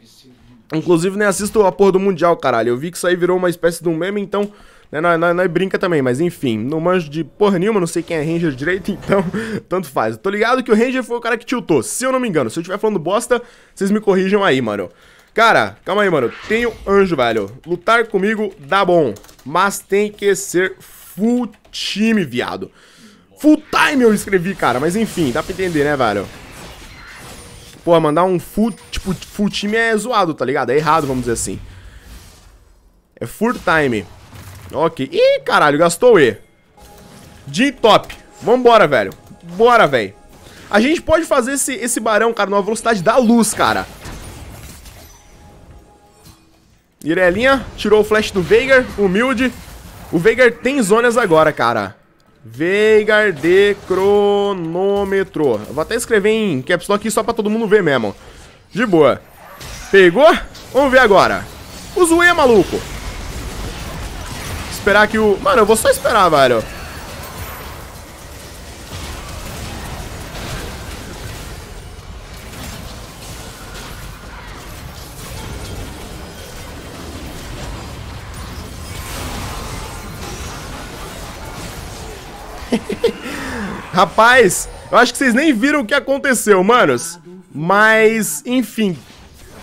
[SPEAKER 1] Inclusive nem assisto a porra do Mundial, caralho. Eu vi que isso aí virou uma espécie de um meme, então... Né, nós, nós, nós brinca também, mas enfim, não manjo de porra nenhuma, não sei quem é Ranger direito, então tanto faz. tô ligado que o Ranger foi o cara que tiltou, se eu não me engano. Se eu estiver falando bosta, vocês me corrijam aí, mano. Cara, calma aí, mano. Tenho anjo, velho. Lutar comigo dá bom, mas tem que ser full time, viado. Full time eu escrevi, cara. Mas enfim, dá pra entender, né, velho? Pô, mandar um full, tipo, full time é zoado, tá ligado? É errado, vamos dizer assim. É full time. Ok. Ih, caralho, gastou E. De top. Vambora, velho. Bora, velho. A gente pode fazer esse, esse barão, cara, numa velocidade da luz, cara. Irelinha tirou o flash do Veigar, humilde. O Veigar tem zonas agora, cara. Veigar de cronômetro. Eu vou até escrever em caps lock só pra todo mundo ver mesmo. De boa. Pegou? Vamos ver agora. O é maluco. Esperar que o... Mano, eu vou só esperar, velho. Rapaz, eu acho que vocês nem viram o que aconteceu, manos. Mas, enfim.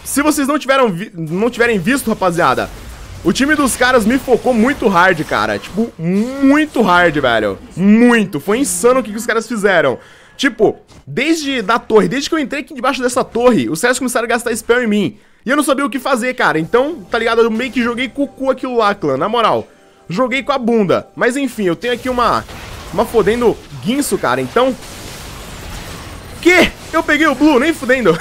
[SPEAKER 1] Se vocês não, tiveram não tiverem visto, rapaziada, o time dos caras me focou muito hard, cara. Tipo, muito hard, velho. Muito. Foi insano o que, que os caras fizeram. Tipo, desde da torre, desde que eu entrei aqui debaixo dessa torre, os caras começaram a gastar spell em mim. E eu não sabia o que fazer, cara. Então, tá ligado? Eu meio que joguei com o cu aquilo lá, clã. Na moral, joguei com a bunda. Mas enfim, eu tenho aqui uma mas fodendo guinso, cara. Então... Que? Eu peguei o Blue, nem fudendo.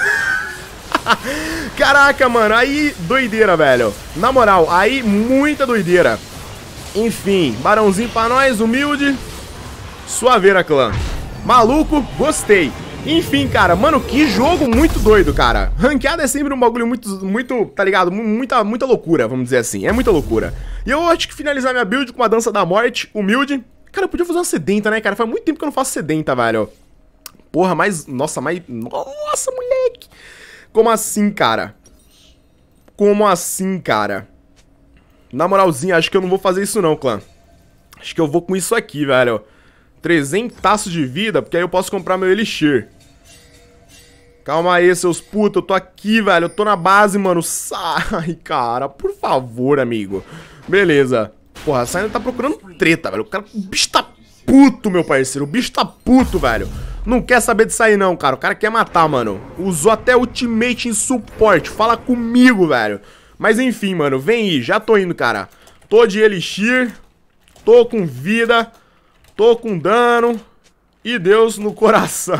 [SPEAKER 1] Caraca, mano. Aí, doideira, velho. Na moral, aí muita doideira. Enfim, barãozinho pra nós, humilde. Suaveira, clã. Maluco, gostei. Enfim, cara, mano, que jogo muito doido, cara. Ranqueada é sempre um bagulho muito, muito, tá ligado? Muita, muita loucura, vamos dizer assim. É muita loucura. E eu acho que finalizar minha build com a Dança da Morte, humilde. Cara, eu podia fazer uma sedenta, né, cara? Faz muito tempo que eu não faço sedenta, velho. Porra, mais... Nossa, mais... Nossa, moleque! Como assim, cara? Como assim, cara? Na moralzinha, acho que eu não vou fazer isso não, clã. Acho que eu vou com isso aqui, velho. 300 de vida, porque aí eu posso comprar meu elixir. Calma aí, seus putos, eu tô aqui, velho, eu tô na base, mano. Sai, cara, por favor, amigo. Beleza. Porra, a Saina tá procurando treta, velho. O, cara, o bicho tá puto, meu parceiro. O bicho tá puto, velho. Não quer saber de sair, não, cara. O cara quer matar, mano. Usou até ultimate em suporte. Fala comigo, velho. Mas enfim, mano. Vem aí. Já tô indo, cara. Tô de elixir. Tô com vida. Tô com dano. E Deus no coração.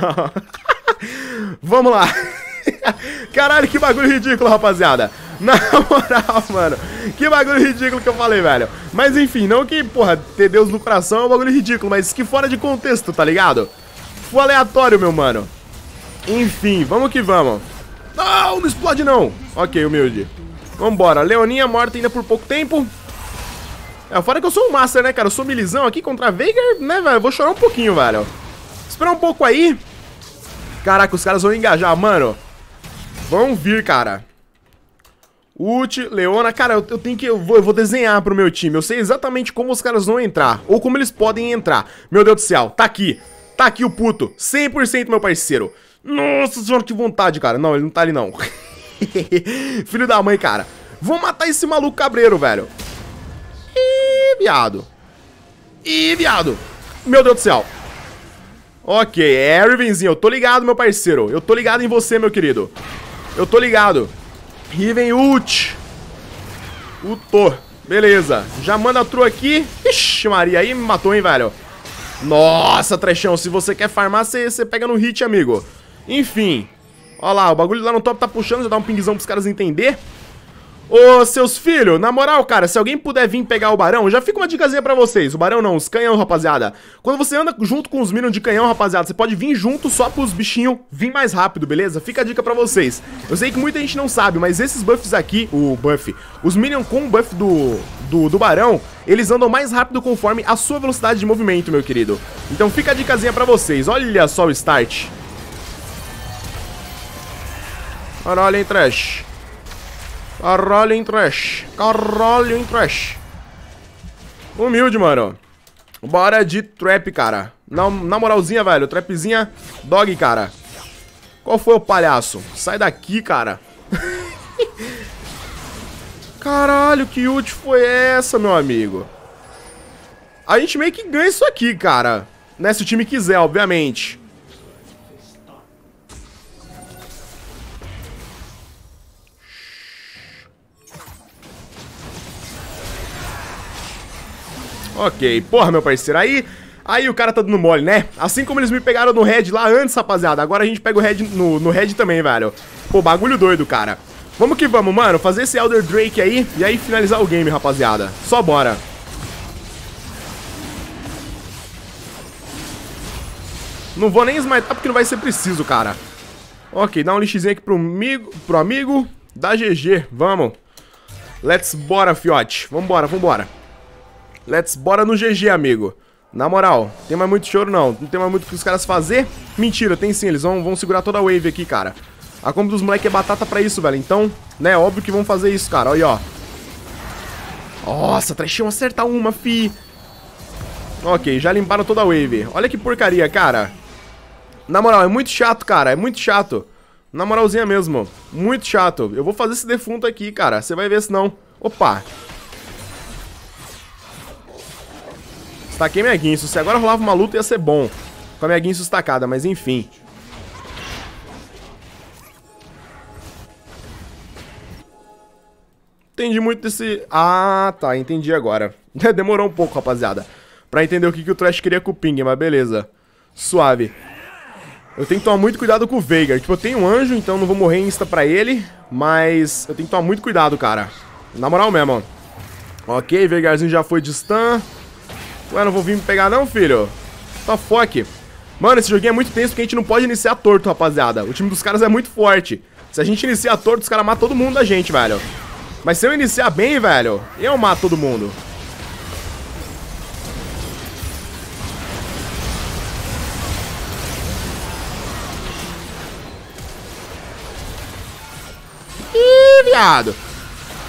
[SPEAKER 1] Vamos lá. Caralho, que bagulho ridículo, rapaziada. Na moral, mano. Que bagulho ridículo que eu falei, velho. Mas enfim, não que, porra, ter Deus no coração é um bagulho ridículo, mas que fora de contexto, tá ligado? Foi aleatório, meu mano. Enfim, vamos que vamos. Não, não explode não. Ok, humilde. Vambora. Leoninha morta ainda por pouco tempo. É, fora que eu sou um Master, né, cara? Eu sou milizão aqui contra a Veigar, né, velho? Eu vou chorar um pouquinho, velho. Esperar um pouco aí. Caraca, os caras vão engajar, mano. Vão vir, cara. Ult, Leona, cara, eu, eu, tenho que. Eu vou, eu vou desenhar pro meu time. Eu sei exatamente como os caras vão entrar. Ou como eles podem entrar. Meu Deus do céu, tá aqui. Tá aqui o puto. 100% meu parceiro. Nossa senhora, que vontade, cara. Não, ele não tá ali, não. Filho da mãe, cara. Vou matar esse maluco cabreiro, velho. Ih, viado. Ih, viado. Meu Deus do céu. Ok, é, Rivenzinho, eu tô ligado, meu parceiro. Eu tô ligado em você, meu querido. Eu tô ligado. Riven ult. Ultou. Beleza. Já manda a trua aqui. Ixi, Maria. Aí me matou, hein, velho. Nossa, trechão. Se você quer farmar, você pega no hit, amigo. Enfim. Olha lá, o bagulho lá no top tá puxando. Já dá um pingzão pros caras entender. Ô, seus filhos, na moral, cara, se alguém puder vir pegar o barão, já fica uma dicasinha pra vocês. O barão não, os canhão, rapaziada. Quando você anda junto com os minions de canhão, rapaziada, você pode vir junto só pros bichinhos vir mais rápido, beleza? Fica a dica pra vocês. Eu sei que muita gente não sabe, mas esses buffs aqui, o buff, os minions com o buff do, do, do barão, eles andam mais rápido conforme a sua velocidade de movimento, meu querido. Então fica a dicasinha pra vocês. Olha só o start. Olha, olha, hein, trash. Caralho, em trash. Caralho, em trash. Humilde, mano. Bora de trap, cara. Na, na moralzinha, velho. Trapzinha, dog, cara. Qual foi o palhaço? Sai daqui, cara. Caralho, que ult foi essa, meu amigo? A gente meio que ganha isso aqui, cara. Né, se o time quiser, obviamente. Ok, porra, meu parceiro, aí... Aí o cara tá dando mole, né? Assim como eles me pegaram no Red lá antes, rapaziada. Agora a gente pega o Red no, no Red também, velho. Pô, bagulho doido, cara. Vamos que vamos, mano. Fazer esse Elder Drake aí e aí finalizar o game, rapaziada. Só bora. Não vou nem smitar tá, porque não vai ser preciso, cara. Ok, dá um lixezinho aqui pro amigo, pro amigo da GG. Vamos. Let's bora, fiote. Vambora, vambora. Let's bora no GG, amigo. Na moral, tem mais muito choro não. Não tem mais muito o que os caras fazer. Mentira, tem sim. Eles vão, vão segurar toda a wave aqui, cara. A combo dos moleques é batata pra isso, velho. Então, né, óbvio que vão fazer isso, cara. Olha ó. Nossa, trechão acerta uma, fi. Ok, já limparam toda a wave. Olha que porcaria, cara. Na moral, é muito chato, cara. É muito chato. Na moralzinha mesmo. Muito chato. Eu vou fazer esse defunto aqui, cara. Você vai ver se não. Opa. Estaquei minha Guinso. Se agora rolava uma luta, ia ser bom. Com a minha Guinso estacada, mas enfim. Entendi muito desse... Ah, tá. Entendi agora. Demorou um pouco, rapaziada. Pra entender o que, que o Trash queria com o Ping, mas beleza. Suave. Eu tenho que tomar muito cuidado com o Veigar. Tipo, eu tenho um anjo, então não vou morrer insta pra ele. Mas eu tenho que tomar muito cuidado, cara. Na moral mesmo, ó. Ok, Veigarzinho já foi de stun. Ué, não vou vir me pegar não, filho? the tá fuck? Mano, esse joguinho é muito tenso porque a gente não pode iniciar torto, rapaziada. O time dos caras é muito forte. Se a gente iniciar torto, os caras matam todo mundo da gente, velho. Mas se eu iniciar bem, velho, eu mato todo mundo. Ih, viado.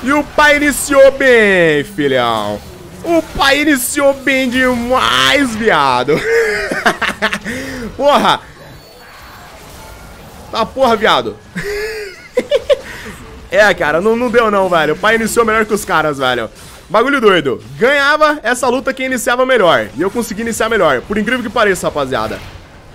[SPEAKER 1] E o pai iniciou bem, filhão. O pai iniciou bem demais, viado. porra. Tá porra, viado. é, cara, não, não deu não, velho. O pai iniciou melhor que os caras, velho. Bagulho doido. Ganhava essa luta quem iniciava melhor. E eu consegui iniciar melhor. Por incrível que pareça, rapaziada.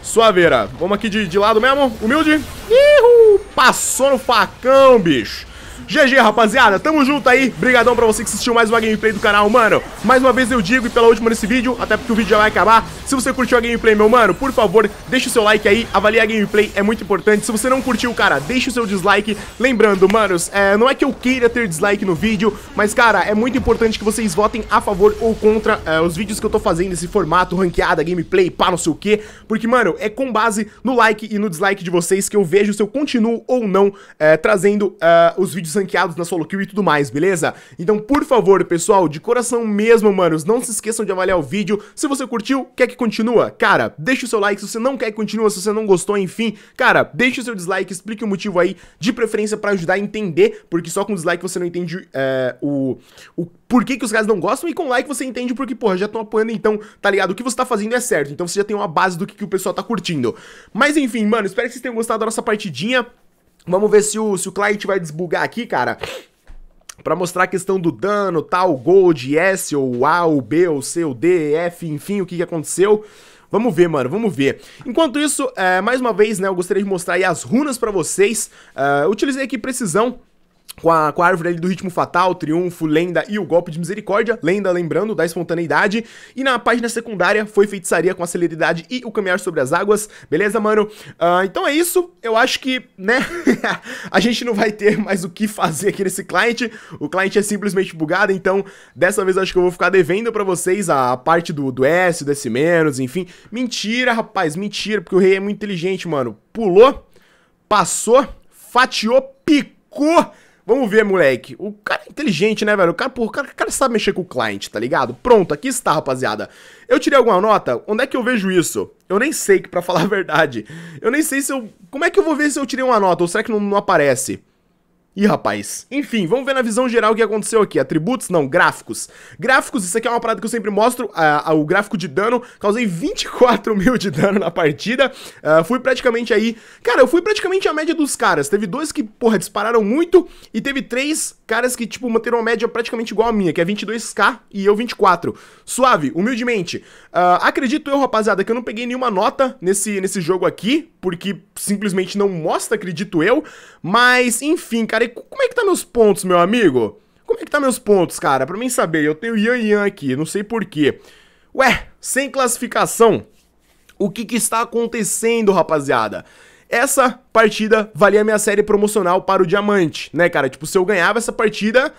[SPEAKER 1] Suaveira. Vamos aqui de, de lado mesmo. Humilde. Ihu! Passou no facão, bicho. GG, rapaziada. Tamo junto aí. Brigadão pra você que assistiu mais uma gameplay do canal, mano. Mais uma vez eu digo, e pela última nesse vídeo, até porque o vídeo já vai acabar. Se você curtiu a gameplay, meu mano, por favor, deixa o seu like aí. Avalie a gameplay, é muito importante. Se você não curtiu, cara, deixa o seu dislike. Lembrando, manos, é, não é que eu queira ter dislike no vídeo, mas, cara, é muito importante que vocês votem a favor ou contra é, os vídeos que eu tô fazendo, nesse formato, ranqueada, gameplay, pá, não sei o quê. Porque, mano, é com base no like e no dislike de vocês que eu vejo se eu continuo ou não é, trazendo é, os vídeos ranqueados na solo kill e tudo mais, beleza? Então, por favor, pessoal, de coração mesmo, manos, não se esqueçam de avaliar o vídeo. Se você curtiu, quer que continua? Cara, deixa o seu like. Se você não quer que continua, se você não gostou, enfim, cara, deixa o seu dislike, explique o motivo aí, de preferência para ajudar a entender, porque só com dislike você não entende é, o, o porquê que os caras não gostam e com like você entende porque, porra, já estão apoiando, então, tá ligado? O que você tá fazendo é certo, então você já tem uma base do que, que o pessoal tá curtindo. Mas enfim, mano, espero que vocês tenham gostado da nossa partidinha. Vamos ver se o, se o client vai desbugar aqui, cara. Pra mostrar a questão do dano, tal, gold, S, ou A, ou B, ou C, ou D, F, enfim, o que, que aconteceu. Vamos ver, mano, vamos ver. Enquanto isso, é, mais uma vez, né, eu gostaria de mostrar aí as runas pra vocês. É, utilizei aqui precisão com a, com a árvore ali do ritmo fatal, triunfo, lenda e o golpe de misericórdia, lenda lembrando da espontaneidade, e na página secundária foi feitiçaria com a celeridade e o caminhar sobre as águas, beleza, mano? Uh, então é isso, eu acho que, né, a gente não vai ter mais o que fazer aqui nesse cliente, o cliente é simplesmente bugado, então dessa vez eu acho que eu vou ficar devendo para vocês a parte do, do S, do S-, enfim, mentira, rapaz, mentira, porque o rei é muito inteligente, mano, pulou, passou, fatiou, picou, Vamos ver, moleque. O cara é inteligente, né, velho? O cara, porra, o cara, o cara sabe mexer com o cliente, tá ligado? Pronto, aqui está, rapaziada. Eu tirei alguma nota? Onde é que eu vejo isso? Eu nem sei, para falar a verdade. Eu nem sei se eu... Como é que eu vou ver se eu tirei uma nota? Ou será que não, não aparece? Ih, rapaz. Enfim, vamos ver na visão geral o que aconteceu aqui. Atributos? Não, gráficos. Gráficos, isso aqui é uma parada que eu sempre mostro. Ah, o gráfico de dano. Causei 24 mil de dano na partida. Ah, fui praticamente aí... Cara, eu fui praticamente a média dos caras. Teve dois que, porra, dispararam muito. E teve três caras que, tipo, manteram uma média praticamente igual a minha, que é 22k e eu 24. Suave, humildemente. Uh, acredito eu, rapaziada, que eu não peguei nenhuma nota nesse, nesse jogo aqui, porque simplesmente não mostra, acredito eu. Mas, enfim, cara, como é que tá meus pontos, meu amigo? Como é que tá meus pontos, cara? Pra mim saber, eu tenho Yan Yan aqui, não sei porquê. Ué, sem classificação? O que que está acontecendo, rapaziada? essa partida valia minha série promocional para o diamante, né, cara? Tipo, se eu ganhava essa partida,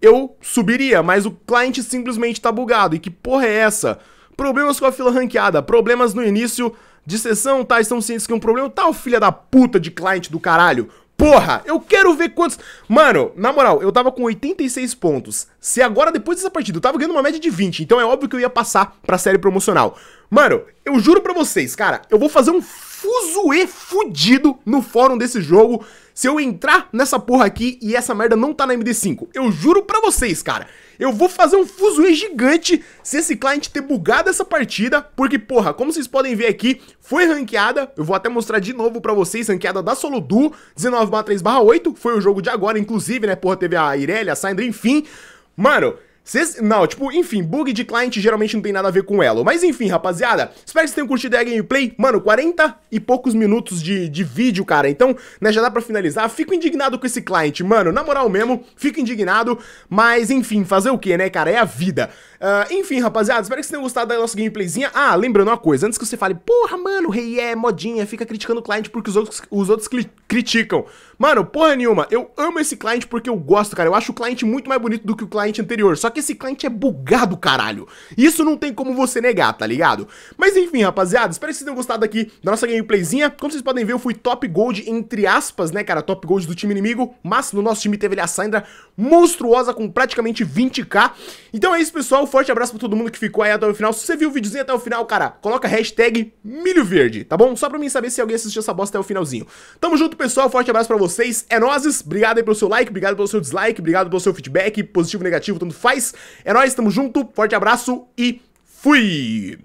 [SPEAKER 1] eu subiria, mas o cliente simplesmente tá bugado. E que porra é essa? Problemas com a fila ranqueada, problemas no início de sessão, tá? Estão cientes que é um problema. Tal tá o filha da puta de cliente do caralho. Porra, eu quero ver quantos. Mano, na moral, eu tava com 86 pontos. Se agora, depois dessa partida, eu tava ganhando uma média de 20, então é óbvio que eu ia passar pra série promocional. Mano, eu juro pra vocês, cara, eu vou fazer um fuzuê fudido no fórum desse jogo se eu entrar nessa porra aqui e essa merda não tá na MD5. Eu juro pra vocês, cara. Eu vou fazer um fuzuê gigante se esse cliente ter bugado essa partida, porque, porra, como vocês podem ver aqui, foi ranqueada, eu vou até mostrar de novo pra vocês, ranqueada da Solodu, 19 3 8, foi o jogo de agora, inclusive, né, porra, teve a Irelia, a Sandra, enfim. Mano, Cês... Não, tipo, enfim, bug de cliente geralmente não tem nada a ver com ela. Mas enfim, rapaziada, espero que vocês tenham curtido a gameplay. Mano, 40 e poucos minutos de, de vídeo, cara. Então, né, já dá pra finalizar. Fico indignado com esse cliente, mano. Na moral mesmo, fico indignado. Mas enfim, fazer o que, né, cara? É a vida. Uh, enfim, rapaziada, espero que vocês tenham gostado da nossa gameplayzinha. Ah, lembrando uma coisa, antes que você fale, porra, mano, rei é modinha, fica criticando o cliente porque os outros, os outros criticam. Mano, porra nenhuma, eu amo esse cliente porque eu gosto, cara. Eu acho o cliente muito mais bonito do que o cliente anterior. Só que esse cliente é bugado, caralho. Isso não tem como você negar, tá ligado? Mas enfim, rapaziada, espero que vocês tenham gostado aqui da nossa gameplayzinha. Como vocês podem ver, eu fui top gold, entre aspas, né, cara? Top gold do time inimigo. Mas no nosso time teve a Sandra monstruosa com praticamente 20k. Então é isso, pessoal forte abraço pra todo mundo que ficou aí até o final. Se você viu o videozinho até o final, cara, coloca a hashtag milho verde, tá bom? Só pra mim saber se alguém assistiu essa bosta até o finalzinho. Tamo junto, pessoal. Forte abraço pra vocês. É nozes. Obrigado aí pelo seu like, obrigado pelo seu dislike, obrigado pelo seu feedback, positivo, negativo, tanto faz. É nóis, tamo junto. Forte abraço e fui!